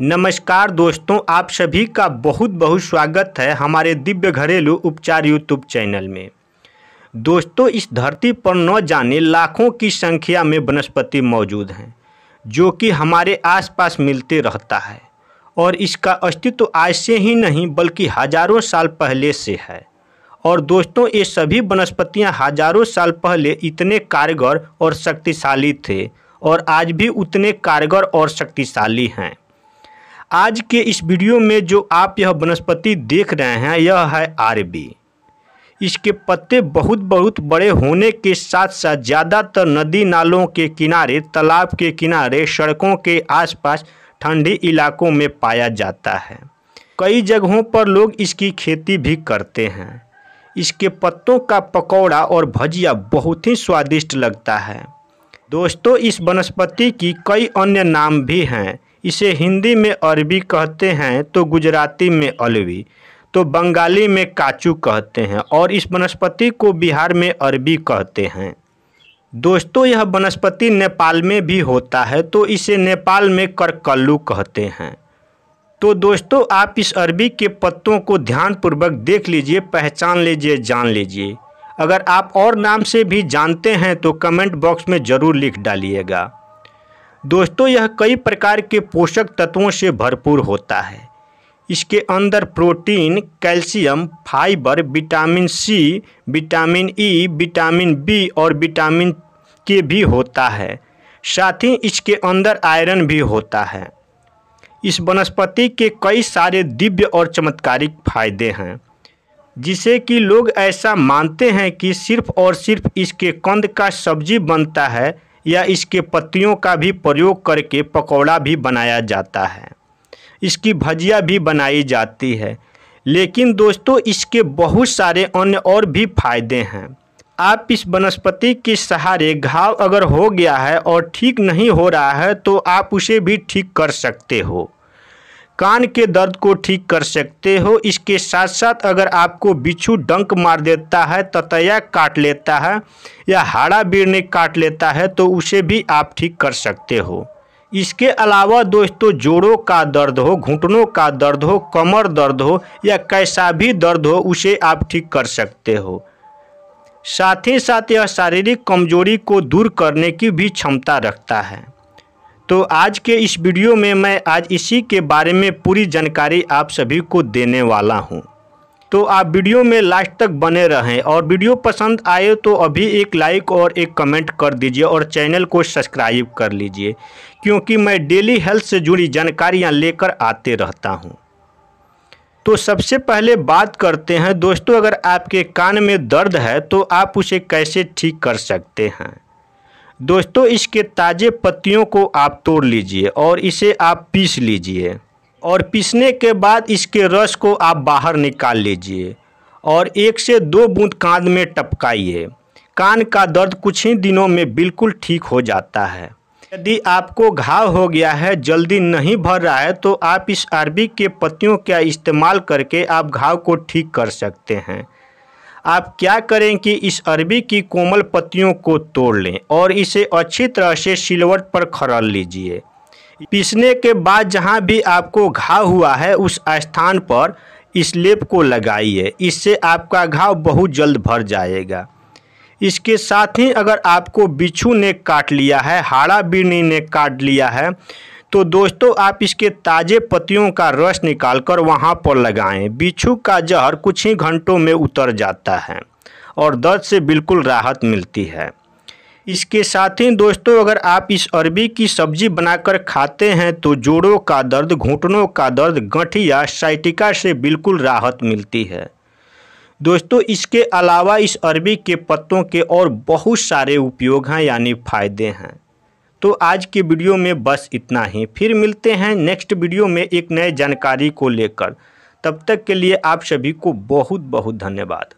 नमस्कार दोस्तों आप सभी का बहुत बहुत स्वागत है हमारे दिव्य घरेलू उपचार यूट्यूब चैनल में दोस्तों इस धरती पर न जाने लाखों की संख्या में वनस्पति मौजूद हैं जो कि हमारे आसपास मिलते रहता है और इसका अस्तित्व आज से ही नहीं बल्कि हजारों साल पहले से है और दोस्तों ये सभी वनस्पतियाँ हजारों साल पहले इतने कारगर और शक्तिशाली थे और आज भी उतने कारगर और शक्तिशाली हैं आज के इस वीडियो में जो आप यह वनस्पति देख रहे हैं यह है आरबी इसके पत्ते बहुत बहुत बड़े होने के साथ साथ ज़्यादातर नदी नालों के किनारे तालाब के किनारे सड़कों के आसपास ठंडी इलाकों में पाया जाता है कई जगहों पर लोग इसकी खेती भी करते हैं इसके पत्तों का पकौड़ा और भजिया बहुत ही स्वादिष्ट लगता है दोस्तों इस वनस्पति की कई अन्य नाम भी हैं इसे हिंदी में अरबी कहते हैं तो गुजराती में अलवी तो बंगाली में काचू कहते हैं और इस वनस्पति को बिहार में अरबी कहते हैं दोस्तों यह वनस्पति नेपाल में भी होता है तो इसे नेपाल में करकल्लू कहते हैं तो दोस्तों आप इस अरबी के पत्तों को ध्यानपूर्वक देख लीजिए पहचान लीजिए जान लीजिए अगर आप और नाम से भी जानते हैं तो कमेंट बॉक्स में ज़रूर लिख डालिएगा दोस्तों यह कई प्रकार के पोषक तत्वों से भरपूर होता है इसके अंदर protein calcium fibre vitamin C vitamin E vitamin B और विटामिन के भी होता है साथ ही इसके अंदर आयरन भी होता है इस वनस्पति के कई सारे दिव्य और चमत्कारिक फायदे हैं जिसे कि लोग ऐसा मानते हैं कि सिर्फ और सिर्फ इसके कंद का सब्जी बनता है या इसके पत्तियों का भी प्रयोग करके पकौड़ा भी बनाया जाता है इसकी भजिया भी बनाई जाती है लेकिन दोस्तों इसके बहुत सारे अन्य और भी फायदे हैं आप इस वनस्पति के सहारे घाव अगर हो गया है और ठीक नहीं हो रहा है तो आप उसे भी ठीक कर सकते हो कान के दर्द को ठीक कर सकते हो इसके साथ साथ अगर आपको बिच्छू डंक मार देता है ततया काट लेता है या हाड़ा बीड़ने काट लेता है तो उसे भी आप ठीक कर सकते हो इसके अलावा दोस्तों जोड़ों का दर्द हो घुटनों का दर्द हो कमर दर्द हो या कैसा भी दर्द हो उसे आप ठीक कर सकते हो साथ ही साथ यह शारीरिक कमजोरी को दूर करने की भी क्षमता रखता है तो आज के इस वीडियो में मैं आज इसी के बारे में पूरी जानकारी आप सभी को देने वाला हूँ तो आप वीडियो में लास्ट तक बने रहें और वीडियो पसंद आए तो अभी एक लाइक और एक कमेंट कर दीजिए और चैनल को सब्सक्राइब कर लीजिए क्योंकि मैं डेली हेल्थ से जुड़ी जानकारियाँ लेकर आते रहता हूँ तो सबसे पहले बात करते हैं दोस्तों अगर आपके कान में दर्द है तो आप उसे कैसे ठीक कर सकते हैं दोस्तों इसके ताज़े पत्तियों को आप तोड़ लीजिए और इसे आप पीस लीजिए और पीसने के बाद इसके रस को आप बाहर निकाल लीजिए और एक से दो बूंद कान में टपकाइए कान का दर्द कुछ ही दिनों में बिल्कुल ठीक हो जाता है यदि आपको घाव हो गया है जल्दी नहीं भर रहा है तो आप इस अरबी के पत्तियों का इस्तेमाल करके आप घाव को ठीक कर सकते हैं आप क्या करें कि इस अरबी की कोमल पत्तियों को तोड़ लें और इसे अच्छी तरह से सिलवट पर खरल लीजिए पीसने के बाद जहां भी आपको घाव हुआ है उस स्थान पर इस लेप को लगाइए इससे आपका घाव बहुत जल्द भर जाएगा इसके साथ ही अगर आपको बिच्छू ने काट लिया है हाड़ा बिरनी ने काट लिया है तो दोस्तों आप इसके ताज़े पत्तियों का रस निकालकर वहाँ पर लगाएं बिच्छू का जहर कुछ ही घंटों में उतर जाता है और दर्द से बिल्कुल राहत मिलती है इसके साथ ही दोस्तों अगर आप इस अरबी की सब्जी बनाकर खाते हैं तो जोड़ों का दर्द घुटनों का दर्द गठिया साइटिका से बिल्कुल राहत मिलती है दोस्तों इसके अलावा इस अरबी के पत्तों के और बहुत सारे उपयोग हैं यानी फ़ायदे हैं तो आज के वीडियो में बस इतना ही फिर मिलते हैं नेक्स्ट वीडियो में एक नए जानकारी को लेकर तब तक के लिए आप सभी को बहुत बहुत धन्यवाद